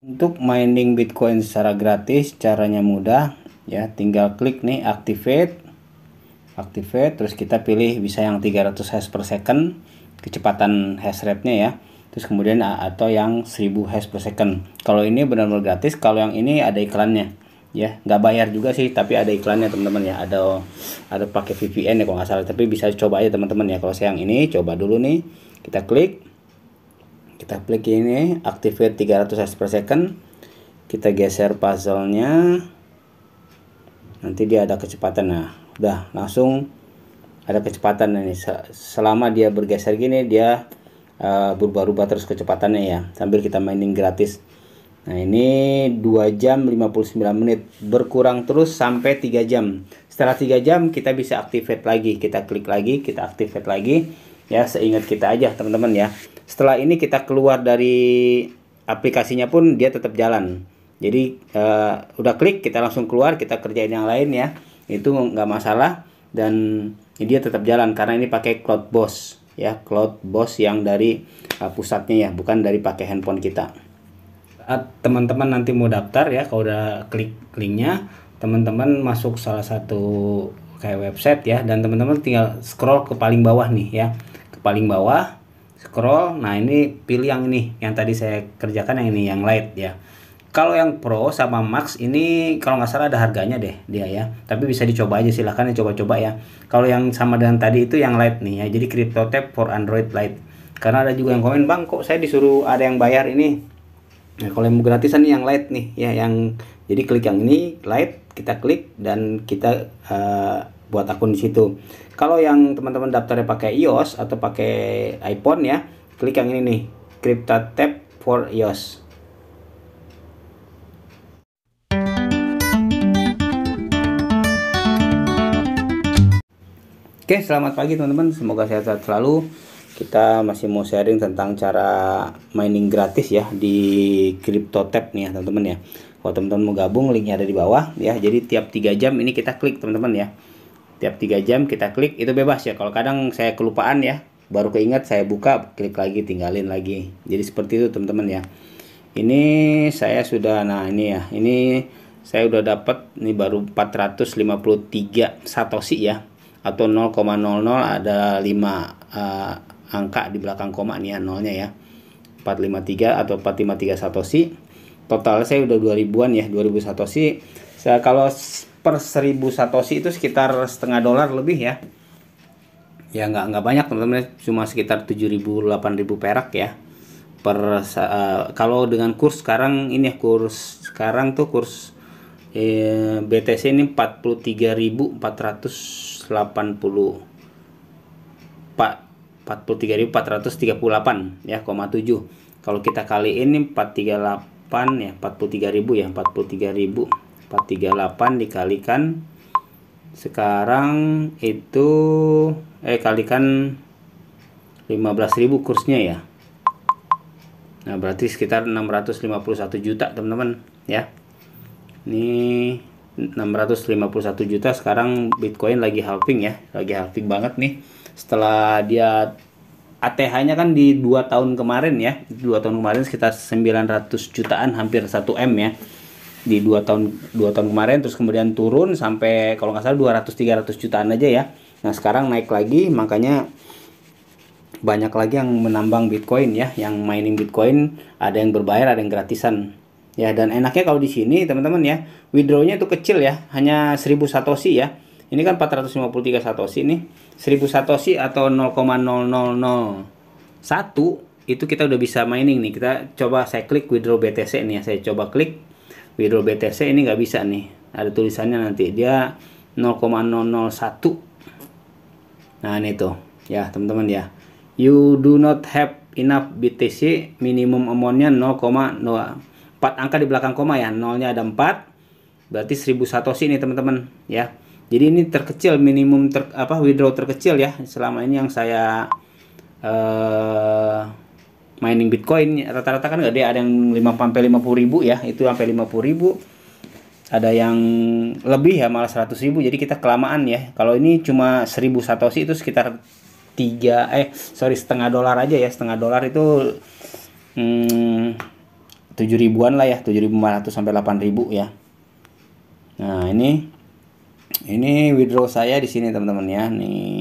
Untuk mining Bitcoin secara gratis, caranya mudah ya. Tinggal klik nih activate. Activate terus kita pilih bisa yang 300 hash per second kecepatan hash rate-nya ya. Terus kemudian atau yang 1000 hash per second. Kalau ini benar-benar gratis, kalau yang ini ada iklannya ya nggak bayar juga sih tapi ada iklannya teman-teman ya ada ada pakai VPN ya kalau nggak salah tapi bisa coba aja teman-teman ya kalau saya yang ini coba dulu nih kita klik kita klik ini activate 300 Hz per second kita geser puzzle-nya nanti dia ada kecepatan nah udah langsung ada kecepatan ini selama dia bergeser gini dia uh, berubah-ubah terus kecepatannya ya sambil kita mining gratis nah ini 2 jam 59 menit berkurang terus sampai 3 jam setelah 3 jam kita bisa activate lagi kita klik lagi kita activate lagi ya seingat kita aja teman-teman ya setelah ini kita keluar dari aplikasinya pun dia tetap jalan jadi uh, udah klik kita langsung keluar kita kerjain yang lain ya itu nggak masalah dan dia tetap jalan karena ini pakai cloud boss ya cloud boss yang dari uh, pusatnya ya bukan dari pakai handphone kita teman-teman nanti mau daftar ya kalau udah klik linknya teman-teman masuk salah satu kayak website ya dan teman-teman tinggal scroll ke paling bawah nih ya ke paling bawah scroll nah ini pilih yang ini yang tadi saya kerjakan yang ini yang light ya kalau yang Pro sama Max ini kalau nggak salah ada harganya deh dia ya tapi bisa dicoba aja silahkan dicoba-coba ya kalau yang sama dengan tadi itu yang light nih ya jadi crypto tab for Android light. karena ada juga yang komen bang kok saya disuruh ada yang bayar ini nah, kalau yang gratisan yang light nih ya yang jadi klik yang ini light, kita klik dan kita uh, buat akun di situ. Kalau yang teman-teman daftarnya pakai iOS atau pakai iPhone ya, klik yang ini nih, Crypto Tab for iOS. Oke, selamat pagi teman-teman. Semoga sehat-sehat selalu. Kita masih mau sharing tentang cara mining gratis ya di CryptoTab nih ya teman-teman ya. Kalau teman-teman mau gabung, linknya ada di bawah ya. Jadi tiap 3 jam ini kita klik teman-teman ya tiap tiga jam kita klik itu bebas ya kalau kadang saya kelupaan ya baru keingat saya buka klik lagi tinggalin lagi jadi seperti itu teman-teman ya ini saya sudah nah ini ya ini saya udah dapat ini baru 453 satoshi ya atau 0,00 ada 5 uh, eh, angka di belakang koma nih ya nolnya ya 453 atau 453 satoshi total saya udah 2000-an ya 2000 satoshi saya kalau per 1000 satoshi itu sekitar setengah dolar lebih ya ya nggak nggak banyak teman-teman cuma sekitar 7000 8000 perak ya per uh, kalau dengan kurs sekarang ini ya kurs sekarang tuh kurs eh, BTC ini 43.480 43.438 ya, 7. Kalau kita kali ini 438 ya, 43.000 ya, 43.000 438 dikalikan sekarang itu eh kalikan 15.000 kursnya ya Nah berarti sekitar 651 juta teman-teman ya ini 651 juta sekarang Bitcoin lagi halving ya lagi halving banget nih setelah dia ATH nya kan di 2 tahun kemarin ya 2 tahun kemarin sekitar 900 jutaan hampir 1 M ya di dua tahun dua tahun kemarin terus kemudian turun sampai kalau nggak salah 200 300 jutaan aja ya. Nah, sekarang naik lagi makanya banyak lagi yang menambang Bitcoin ya, yang mining Bitcoin, ada yang berbayar, ada yang gratisan. Ya, dan enaknya kalau di sini teman-teman ya, withdrawnya itu kecil ya, hanya 1000 satoshi ya. Ini kan 453 satoshi nih. 1000 satoshi atau 0,0001 itu kita udah bisa mining nih. Kita coba saya klik withdraw BTC nih ya. Saya coba klik Withdraw BTC ini nggak bisa nih. Ada tulisannya nanti. Dia 0,001. Nah, ini tuh. Ya, teman-teman ya. You do not have enough BTC minimum amountnya 0,04 angka di belakang koma ya nolnya ada 4 berarti 1000 satoshi ini teman-teman ya jadi ini terkecil minimum ter, apa withdraw terkecil ya selama ini yang saya eh, mining Bitcoin rata-rata kan gede ada yang 5 sampai 50 ribu ya itu sampai 50 ribu ada yang lebih ya malah 100 ribu jadi kita kelamaan ya kalau ini cuma 1000 satoshi itu sekitar 3 eh sorry setengah dolar aja ya setengah dolar itu hmm, ribuan lah ya 7500 sampai 8000 ya nah ini ini withdraw saya di sini teman-teman ya nih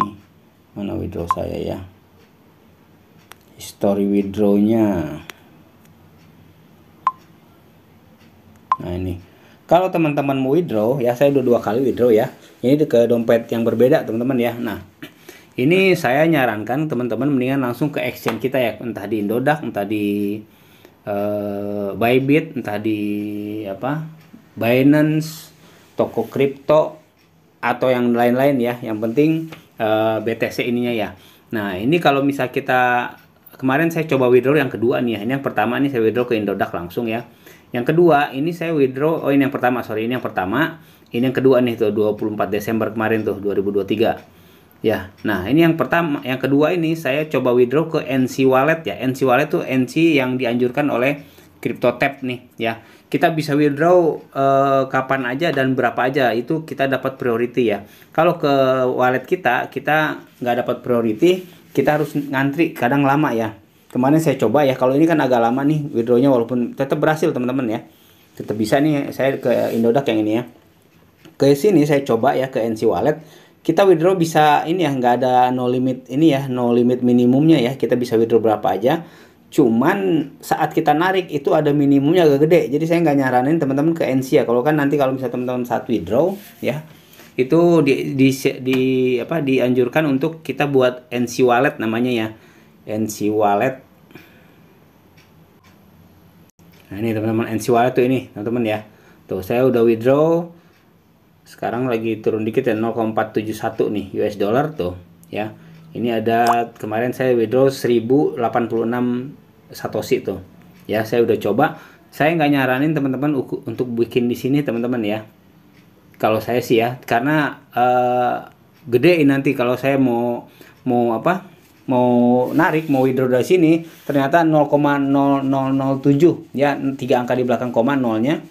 mana withdraw saya ya history withdrawnya nah ini kalau teman-teman mau withdraw ya saya udah dua kali withdraw ya ini ke dompet yang berbeda teman-teman ya nah ini saya nyarankan teman-teman mendingan langsung ke exchange kita ya entah di Indodax entah di uh, Bybit entah di apa Binance toko kripto atau yang lain-lain ya yang penting uh, eh, BTC ininya ya nah ini kalau misal kita kemarin saya coba withdraw yang kedua nih ya. Ini yang pertama nih saya withdraw ke Indodax langsung ya. Yang kedua, ini saya withdraw, oh ini yang pertama, sorry, ini yang pertama. Ini yang kedua nih tuh 24 Desember kemarin tuh 2023. Ya, nah ini yang pertama, yang kedua ini saya coba withdraw ke NC Wallet ya. NC Wallet tuh NC yang dianjurkan oleh Crypto CryptoTab nih ya. Kita bisa withdraw uh, kapan aja dan berapa aja itu kita dapat priority ya. Kalau ke wallet kita kita nggak dapat priority, kita harus ngantri kadang lama ya kemarin saya coba ya kalau ini kan agak lama nih withdrawnya walaupun tetap berhasil teman-teman ya tetap bisa nih saya ke Indodax yang ini ya ke sini saya coba ya ke NC Wallet kita withdraw bisa ini ya nggak ada no limit ini ya no limit minimumnya ya kita bisa withdraw berapa aja cuman saat kita narik itu ada minimumnya agak gede jadi saya nggak nyaranin teman-teman ke NC ya kalau kan nanti kalau misalnya teman-teman saat withdraw ya itu di, di, di apa dianjurkan untuk kita buat NC wallet namanya ya NC wallet nah ini teman-teman NC wallet tuh ini teman-teman ya tuh saya udah withdraw sekarang lagi turun dikit ya 0,471 nih US dollar tuh ya ini ada kemarin saya withdraw 1086 satoshi tuh ya saya udah coba saya nggak nyaranin teman-teman untuk bikin di sini teman-teman ya kalau saya sih ya karena uh, eh, gede nanti kalau saya mau mau apa mau narik mau withdraw dari sini ternyata 0,0007 ya tiga angka di belakang koma nolnya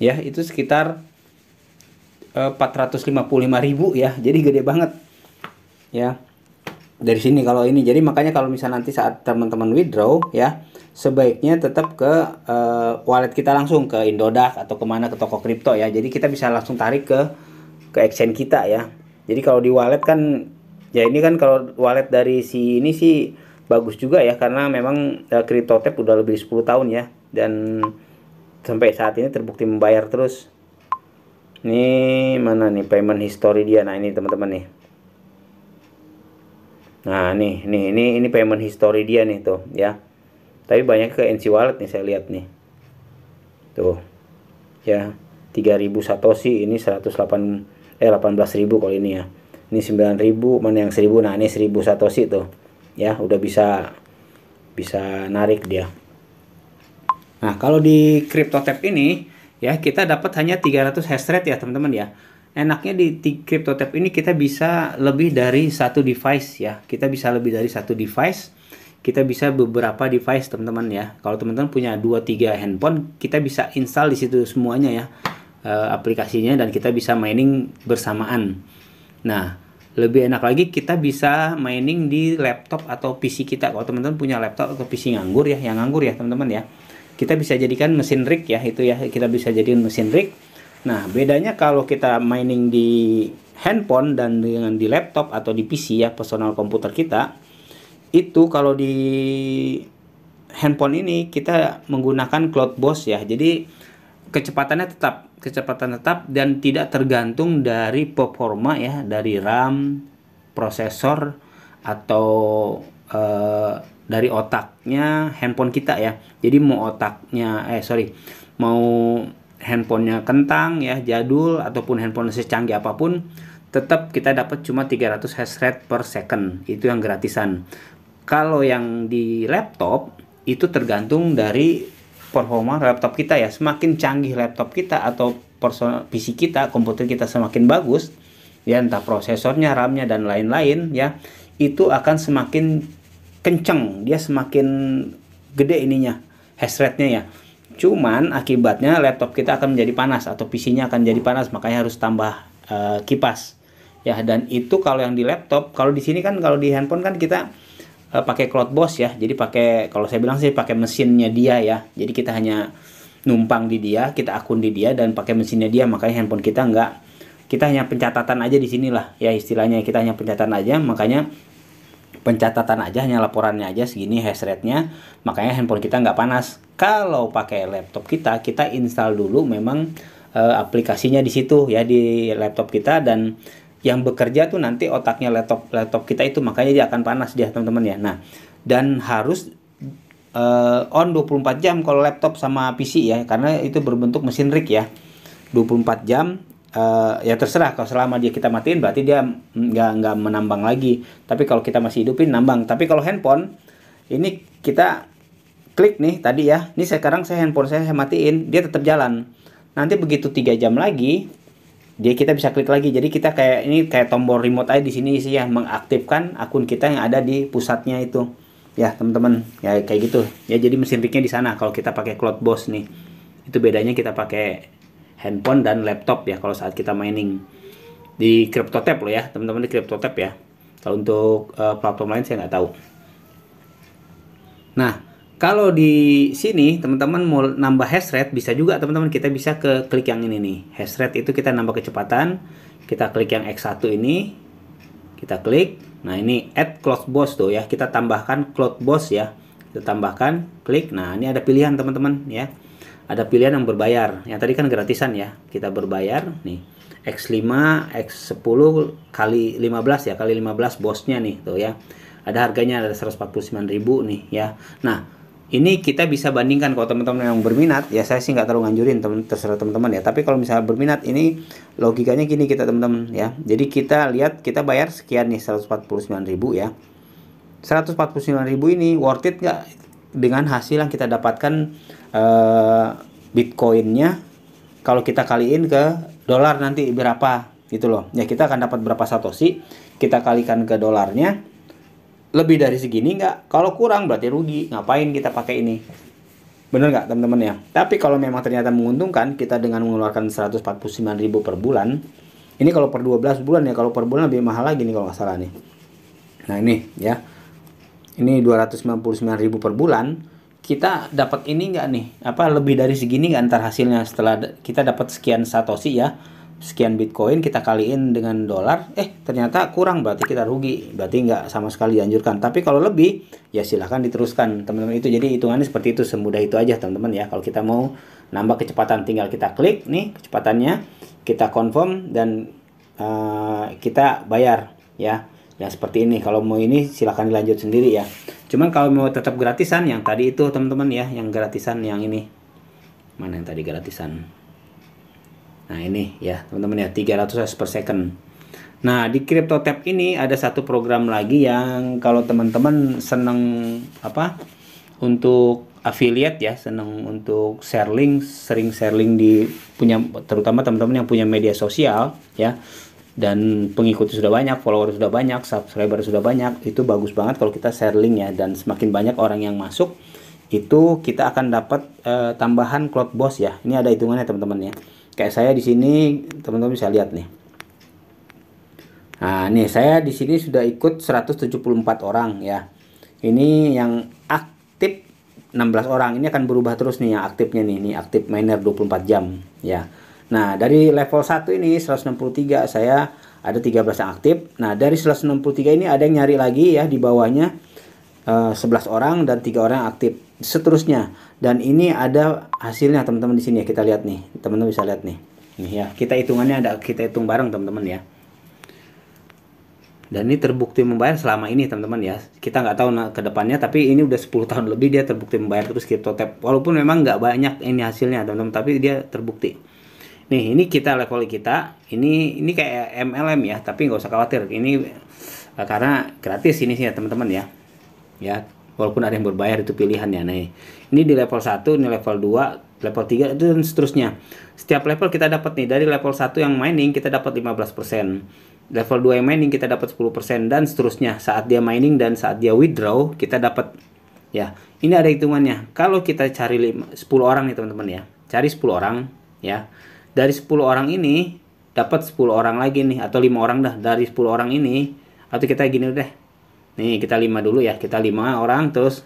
ya itu sekitar 455 eh, ribu ya jadi gede banget ya dari sini kalau ini jadi makanya kalau misalnya nanti saat teman-teman withdraw ya sebaiknya tetap ke uh, wallet kita langsung ke Indodax atau kemana ke toko kripto ya. Jadi kita bisa langsung tarik ke ke exchange kita ya. Jadi kalau di wallet kan ya ini kan kalau wallet dari si ini sih bagus juga ya karena memang uh, eh, CryptoTab udah lebih 10 tahun ya dan sampai saat ini terbukti membayar terus. Ini mana nih payment history dia? Nah, ini teman-teman nih. Nah, nih, nih, ini ini payment history dia nih tuh ya tapi banyak ke NC Wallet nih saya lihat nih tuh ya 3000 satoshi ini 108 eh 18.000 kalau ini ya ini 9.000 mana yang 1000 nah ini 1000 satoshi tuh ya udah bisa bisa narik dia nah kalau di Crypto Tab ini ya kita dapat hanya 300 hash rate ya teman-teman ya enaknya di, Crypto Tab ini kita bisa lebih dari satu device ya kita bisa lebih dari satu device kita bisa beberapa device teman-teman ya. Kalau teman-teman punya 2-3 handphone, kita bisa install di situ semuanya ya e, aplikasinya dan kita bisa mining bersamaan. Nah, lebih enak lagi kita bisa mining di laptop atau PC kita. Kalau teman-teman punya laptop atau PC nganggur ya, yang nganggur ya teman-teman ya. Kita bisa jadikan mesin rig ya, itu ya kita bisa jadikan mesin rig. Nah, bedanya kalau kita mining di handphone dan dengan di laptop atau di PC ya personal komputer kita itu kalau di handphone ini kita menggunakan cloud boss ya jadi kecepatannya tetap kecepatan tetap dan tidak tergantung dari performa ya dari RAM prosesor atau eh, dari otaknya handphone kita ya jadi mau otaknya eh sorry mau handphonenya kentang ya jadul ataupun handphone secanggih apapun tetap kita dapat cuma 300 hash rate per second itu yang gratisan kalau yang di laptop itu tergantung dari performa laptop kita ya. Semakin canggih laptop kita atau personal PC kita, komputer kita semakin bagus, ya entah prosesornya, RAM-nya dan lain-lain ya, itu akan semakin kenceng, dia semakin gede ininya, hash rate-nya ya. Cuman akibatnya laptop kita akan menjadi panas atau PC-nya akan jadi panas, makanya harus tambah uh, kipas. Ya, dan itu kalau yang di laptop, kalau di sini kan kalau di handphone kan kita uh, pakai cloud boss ya. Jadi pakai kalau saya bilang sih pakai mesinnya dia ya. Jadi kita hanya numpang di dia, kita akun di dia dan pakai mesinnya dia makanya handphone kita nggak kita hanya pencatatan aja di sinilah ya istilahnya kita hanya pencatatan aja makanya pencatatan aja hanya laporannya aja segini hash rate-nya makanya handphone kita nggak panas kalau pakai laptop kita kita install dulu memang eh, aplikasinya di situ ya di laptop kita dan yang bekerja tuh nanti otaknya laptop laptop kita itu makanya dia akan panas dia teman-teman ya. Nah, dan harus uh, on 24 jam kalau laptop sama PC ya karena itu berbentuk mesin rig ya. 24 jam uh, ya terserah kalau selama dia kita matiin berarti dia nggak nggak menambang lagi. Tapi kalau kita masih hidupin nambang. Tapi kalau handphone ini kita klik nih tadi ya. Ini sekarang saya handphone saya, saya matiin, dia tetap jalan. Nanti begitu tiga jam lagi dia kita bisa klik lagi jadi kita kayak ini kayak tombol remote aja di sini sih ya mengaktifkan akun kita yang ada di pusatnya itu ya teman-teman ya kayak gitu ya jadi mesin piknya di sana kalau kita pakai cloud boss nih itu bedanya kita pakai handphone dan laptop ya kalau saat kita mining di crypto tab loh ya teman-teman di crypto tab ya kalau untuk uh, platform lain saya nggak tahu nah kalau di sini teman-teman mau nambah hash rate bisa juga teman-teman kita bisa ke klik yang ini nih hash rate itu kita nambah kecepatan kita klik yang X1 ini kita klik nah ini add cloud boss tuh ya kita tambahkan cloud boss ya kita tambahkan klik nah ini ada pilihan teman-teman ya ada pilihan yang berbayar yang tadi kan gratisan ya kita berbayar nih X5 X10 kali 15 ya kali 15 bosnya nih tuh ya ada harganya ada 149.000 nih ya nah ini kita bisa bandingkan kalau teman-teman yang berminat ya saya sih nggak terlalu nganjurin teman terserah teman-teman ya tapi kalau misalnya berminat ini logikanya gini kita teman-teman ya jadi kita lihat kita bayar sekian nih 149.000 ya 149.000 ini worth it nggak dengan hasil yang kita dapatkan eh, bitcoinnya kalau kita kaliin ke dolar nanti berapa gitu loh ya kita akan dapat berapa satoshi kita kalikan ke dolarnya lebih dari segini nggak? Kalau kurang berarti rugi. Ngapain kita pakai ini? Bener nggak teman-teman ya? Tapi kalau memang ternyata menguntungkan, kita dengan mengeluarkan 149 ribu per bulan, ini kalau per 12 bulan ya, kalau per bulan lebih mahal lagi nih kalau nggak salah nih. Nah ini ya, ini 299 ribu per bulan, kita dapat ini nggak nih? Apa lebih dari segini nggak antar hasilnya setelah kita dapat sekian satoshi ya? sekian Bitcoin kita kaliin dengan dolar, eh ternyata kurang berarti kita rugi, berarti nggak sama sekali dianjurkan. Tapi kalau lebih ya silahkan diteruskan teman-teman itu. Jadi hitungannya seperti itu semudah itu aja teman-teman ya. Kalau kita mau nambah kecepatan tinggal kita klik nih kecepatannya, kita confirm dan uh, kita bayar ya. Yang seperti ini kalau mau ini silahkan dilanjut sendiri ya. Cuman kalau mau tetap gratisan yang tadi itu teman-teman ya, yang gratisan yang ini mana yang tadi gratisan Nah ini ya teman-teman ya 300 ratus per second. Nah di crypto CryptoTab ini ada satu program lagi yang kalau teman-teman seneng apa untuk affiliate ya seneng untuk share link sering share link di punya terutama teman-teman yang punya media sosial ya dan pengikut sudah banyak, follower sudah banyak, subscriber sudah banyak, itu bagus banget kalau kita share link ya dan semakin banyak orang yang masuk itu kita akan dapat uh, tambahan cloud boss ya. Ini ada hitungannya teman-teman ya kayak saya di sini teman-teman bisa lihat nih nah nih saya di sini sudah ikut 174 orang ya ini yang aktif 16 orang ini akan berubah terus nih yang aktifnya nih ini aktif miner 24 jam ya nah dari level 1 ini 163 saya ada 13 yang aktif nah dari 163 ini ada yang nyari lagi ya di bawahnya 11 eh, orang dan tiga orang yang aktif seterusnya dan ini ada hasilnya teman-teman di sini ya kita lihat nih teman-teman bisa lihat nih nih ya kita hitungannya ada kita hitung bareng teman-teman ya dan ini terbukti membayar selama ini teman-teman ya kita nggak tahu ke depannya tapi ini udah 10 tahun lebih dia terbukti membayar terus tap walaupun memang nggak banyak ini hasilnya teman-teman tapi dia terbukti nih ini kita level kita ini ini kayak MLM ya tapi nggak usah khawatir ini eh, karena gratis ini sih ya teman-teman ya ya walaupun ada yang berbayar itu pilihan ya nih ini di level 1 ini level 2 level 3 itu dan seterusnya setiap level kita dapat nih dari level 1 yang mining kita dapat 15% level 2 yang mining kita dapat 10% dan seterusnya saat dia mining dan saat dia withdraw kita dapat ya ini ada hitungannya kalau kita cari 10 orang nih teman-teman ya cari 10 orang ya dari 10 orang ini dapat 10 orang lagi nih atau lima orang dah dari 10 orang ini atau kita gini deh nih kita lima dulu ya kita lima orang terus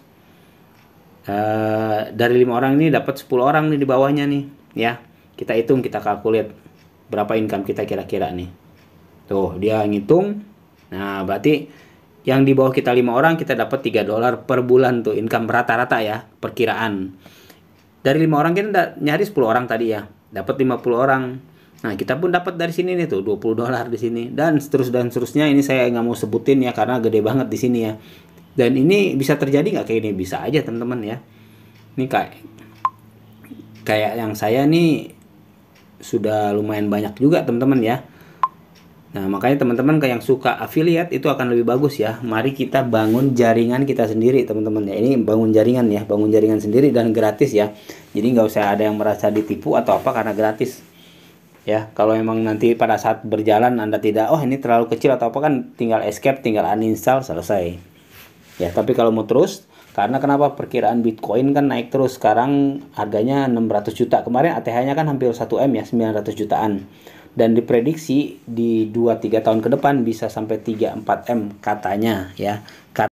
uh, dari lima orang ini dapat 10 orang nih di bawahnya nih ya kita hitung kita kalkulat berapa income kita kira-kira nih tuh dia ngitung nah berarti yang di bawah kita lima orang kita dapat 3 dolar per bulan tuh income rata-rata ya perkiraan dari lima orang kita nyari 10 orang tadi ya dapat 50 orang Nah, kita pun dapat dari sini nih tuh 20 dolar di sini dan terus dan seterusnya ini saya nggak mau sebutin ya karena gede banget di sini ya. Dan ini bisa terjadi nggak kayak ini bisa aja teman-teman ya. Ini kayak kayak yang saya nih sudah lumayan banyak juga teman-teman ya. Nah, makanya teman-teman kayak yang suka affiliate itu akan lebih bagus ya. Mari kita bangun jaringan kita sendiri, teman-teman ya. Ini bangun jaringan ya, bangun jaringan sendiri dan gratis ya. Jadi nggak usah ada yang merasa ditipu atau apa karena gratis ya kalau emang nanti pada saat berjalan anda tidak oh ini terlalu kecil atau apa kan tinggal escape tinggal uninstall selesai ya tapi kalau mau terus karena kenapa perkiraan Bitcoin kan naik terus sekarang harganya 600 juta kemarin ATH-nya kan hampir 1 M ya 900 jutaan dan diprediksi di 2-3 tahun ke depan bisa sampai 3-4 M katanya ya